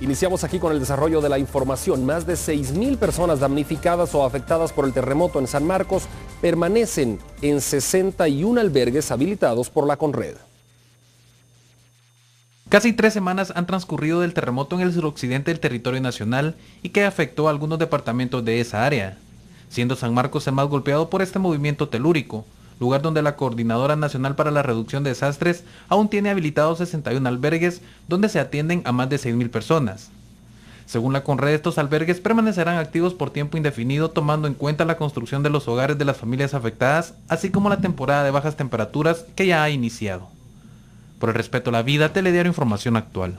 Iniciamos aquí con el desarrollo de la información. Más de 6.000 personas damnificadas o afectadas por el terremoto en San Marcos permanecen en 61 albergues habilitados por la Conred. Casi tres semanas han transcurrido del terremoto en el suroccidente del territorio nacional y que afectó a algunos departamentos de esa área, siendo San Marcos el más golpeado por este movimiento telúrico, lugar donde la Coordinadora Nacional para la Reducción de Desastres aún tiene habilitados 61 albergues donde se atienden a más de 6.000 personas. Según la Conred, estos albergues permanecerán activos por tiempo indefinido tomando en cuenta la construcción de los hogares de las familias afectadas, así como la temporada de bajas temperaturas que ya ha iniciado. Por el respeto a la vida, Telediario Información Actual.